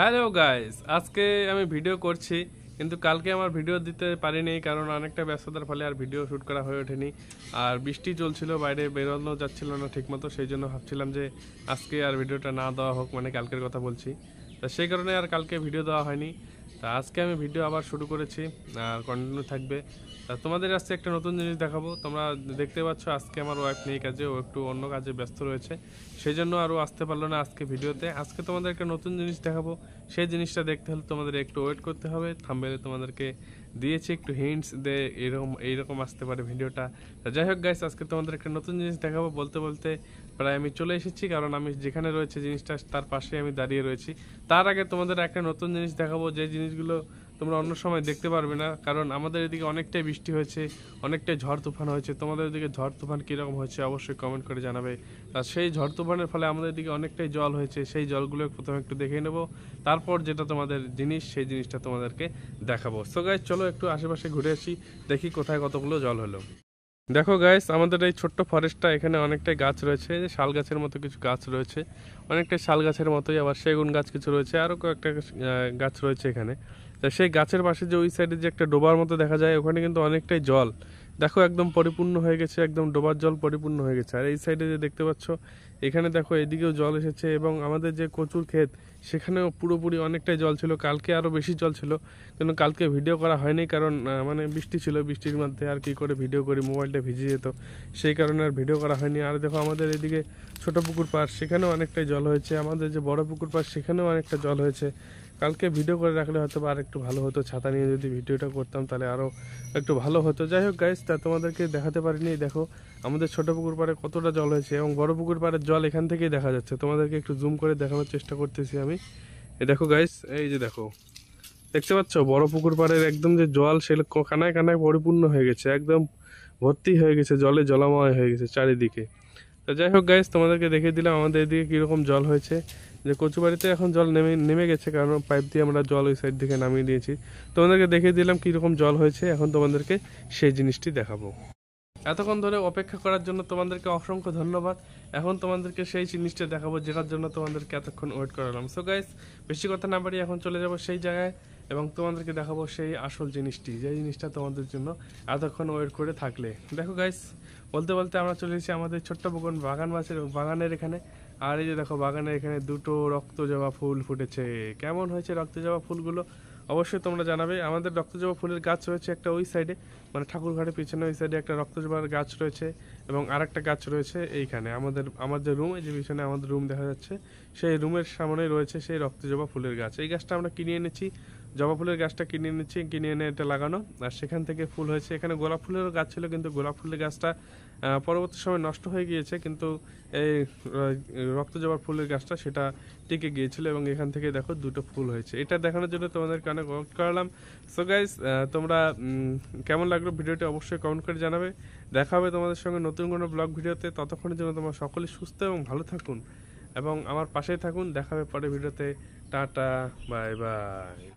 hello guys আজকে আমি video করছি কিন্তু কালকে আমার ভিডিও দিতে পারিনি কারণ অনেকটা ব্যস্ততার ফলে আর ভিডিও শ্যুট করা হয়ে ওঠেনি আর বৃষ্টি চলছিল বাইরে বেরোনো যাচ্ছিল না ঠিকমতো সেই জন্য ভাবছিলাম যে আজকে আর ভিডিওটা না দেওয়া হোক মানে কালকের কথা বলছি তা সেই কারণে আর কালকে ভিডিও দেওয়া হয়নি তা আজকে আমি ভিডিও আবার শুরু করেছি আর কন্টিনিউ থাকবে তা তোমাদের আজকে একটা নতুন জিনিস দেখাবো তোমরা দেখতে পাচ্ছ আজকে আমার ওয়াইফ নেই কাজে ও একটু অন্য কাজে ব্যস্ত রয়েছে সেই জন্য আরও আসতে পারলো না আজকে ভিডিওতে আজকে তোমাদের একটা নতুন জিনিস দেখাবো সেই জিনিসটা দেখতে হলে তোমাদের একটু ওয়েট করতে হবে থামবে তোমাদেরকে দিয়েছি একটু হিন্টস দে এরকম এইরকম আসতে পারে ভিডিওটা যাই হোক গাইস আজকে তোমাদের একটা নতুন জিনিস দেখাবো বলতে বলতে প্রায় আমি চলে এসেছি কারণ আমি যেখানে রয়েছে জিনিসটা তার পাশে আমি দাঁড়িয়ে রয়েছি তার আগে তোমাদের একটা নতুন জিনিস দেখাবো যে জিনিসগুলো তোমরা অন্য সময় দেখতে পারবে না কারণ আমাদের এদিকে অনেকটাই বৃষ্টি হয়েছে অনেকটাই ঝড় তুফান হয়েছে তোমাদের এদিকে ঝড় তুফান কীরকম হয়েছে অবশ্যই কমেন্ট করে জানাবে আর সেই ঝড় তুফানের ফলে আমাদের এদিকে অনেকটাই জল হয়েছে সেই জলগুলো প্রথমে একটু দেখে নেব তারপর যেটা তোমাদের জিনিস সেই জিনিসটা তোমাদেরকে দেখাবো সো গাইজ চলো একটু আশেপাশে ঘুরে আসি দেখি কোথায় কতগুলো জল হলো দেখো গাইস আমাদের এই ছোট্ট ফরেস্টটা এখানে অনেকটাই গাছ রয়েছে যে শাল গাছের মতো কিছু গাছ রয়েছে অনেকটাই শাল গাছের মতোই আবার সেগুন গাছ কিছু রয়েছে আরও কয়েকটা গাছ রয়েছে এখানে তা সেই গাছের পাশে যে ওই সাইডে যে একটা ডোবার মতো দেখা যায় ওখানে কিন্তু অনেকটাই জল দেখো একদম পরিপূর্ণ হয়ে গেছে একদম ডোবার জল পরিপূর্ণ হয়ে গেছে আর এই সাইডে যে দেখতে পাচ্ছ এখানে দেখো এদিকেও জল এসেছে এবং আমাদের যে কচুর ক্ষেত সেখানেও পুরোপুরি অনেকটাই জল ছিল কালকে আরও বেশি জল ছিল কিন্তু কালকে ভিডিও করা হয়নি কারণ মানে বৃষ্টি ছিল বৃষ্টির মধ্যে আর কি করে ভিডিও করি মোবাইলটা ভিজে যেত সেই কারণে আর ভিডিও করা হয়নি আর দেখো আমাদের এদিকে ছোট পুকুর পাড় সেখানেও অনেকটাই জল হয়েছে আমাদের যে বড় পুকুর পাড় সেখানেও অনেকটা জল হয়েছে কালকে ভিডিও করে রাখলে হয়তো আর একটু ভালো হতো ছাতা নিয়ে যদি ভিডিওটা করতাম তাহলে আরও একটু ভালো হতো যাই হোক গাইজ তা তোমাদেরকে দেখাতে পারিনি দেখো আমাদের ছোটো পুকুর পাড়ে কতটা জল হয়েছে এবং বড় পুকুর পাড়ের জল এখান থেকেই দেখা যাচ্ছে তোমাদেরকে একটু জুম করে দেখানোর চেষ্টা করতেছি আমি এ দেখো গাইজ এই যে দেখো দেখতে পাচ্ছ বড় পুকুর পাড়ের একদম যে জল সে কানায় কানায় পরিপূর্ণ হয়ে গেছে একদম ভর্তি হয়ে গেছে জলে জলাময় হয়ে গেছে চারিদিকে তো যাই হোক গাইজ তোমাদেরকে দেখিয়ে দিলাম আমাদের এদিকে কীরকম জল হয়েছে যে কচুবাড়িতে এখন জল নেমে নেমে গেছে কারণ পাইপ দিয়ে আমরা জল ওই সাইড থেকে নামিয়ে দিয়েছি তোমাদেরকে দেখিয়ে দিলাম কীরকম জল হয়েছে এখন তোমাদেরকে সেই জিনিসটি দেখাবো এতক্ষণ ধরে অপেক্ষা করার জন্য তোমাদেরকে অসংখ্য ধন্যবাদ এখন তোমাদেরকে সেই জিনিসটা দেখাবো যেটার জন্য তোমাদেরকে এতক্ষণ ওয়েট করালাম সো গাইস বেশি কথা না বাড়িয়ে এখন চলে যাব সেই জায়গায় এবং তোমাদেরকে দেখাবো সেই আসল জিনিসটি যে জিনিসটা তোমাদের জন্য এতক্ষণ ওয়েট করে থাকলে দেখো গাইস বলতে বলতে আমরা চলে এসেছি আমাদের ছোট্ট বগুন বাগান বাসের বাগানের এখানে আর এই যে দেখো বাগানে এখানে দুটো রক্ত জবা ফুল ফুটেছে কেমন হয়েছে রক্ত জবা ফুলগুলো অবশ্যই তোমরা জানাবে আমাদের রক্ত জবা ফুলের গাছ রয়েছে একটা ওই সাইডে মানে ঠাকুরঘাটের পিছনে ওই সাইডে একটা রক্ত জবার গাছ রয়েছে এবং আর একটা গাছ রয়েছে এইখানে আমাদের আমার যে রুম এই যে পিছনে আমাদের রুম দেখা যাচ্ছে সেই রুমের সামনে রয়েছে সেই রক্ত জবা ফুলের গাছ এই গাছটা আমরা কিনে এনেছি জবা ফুলের গাছটা কিনে নিচ্ছি কিনে এনে এটা লাগানো আর সেখান থেকে ফুল হয়েছে এখানে গোলাপ ফুলেরও গাছ ছিল কিন্তু গোলাপ ফুলের গাছটা পরবর্তী সময় নষ্ট হয়ে গিয়েছে কিন্তু এই রক্ত জবার ফুলের গাছটা সেটা টিকে গিয়েছিল এবং এখান থেকে দেখো দুটো ফুল হয়েছে এটা দেখানোর জন্য তোমাদের কানে কমেন্ট করালাম সো গাইজ তোমরা কেমন লাগলো ভিডিওটি অবশ্যই কমেন্ট করে জানাবে দেখা হবে তোমাদের সঙ্গে নতুন কোনো ব্লগ ভিডিওতে ততক্ষণের জন্য তোমরা সকলে সুস্থ এবং ভালো থাকুন এবং আমার পাশেই থাকুন দেখাবে পরে ভিডিওতে টাটা বাই বাই